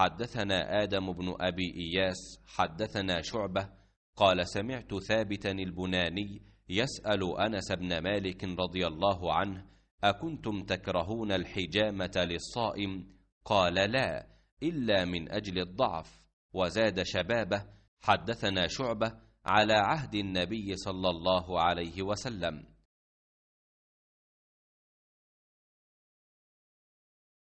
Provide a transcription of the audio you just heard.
حدثنا آدم بن أبي إياس حدثنا شعبة قال سمعت ثابتا البناني يسأل أنس بن مالك رضي الله عنه أكنتم تكرهون الحجامة للصائم قال لا إلا من أجل الضعف وزاد شبابه حدثنا شعبة على عهد النبي صلى الله عليه وسلم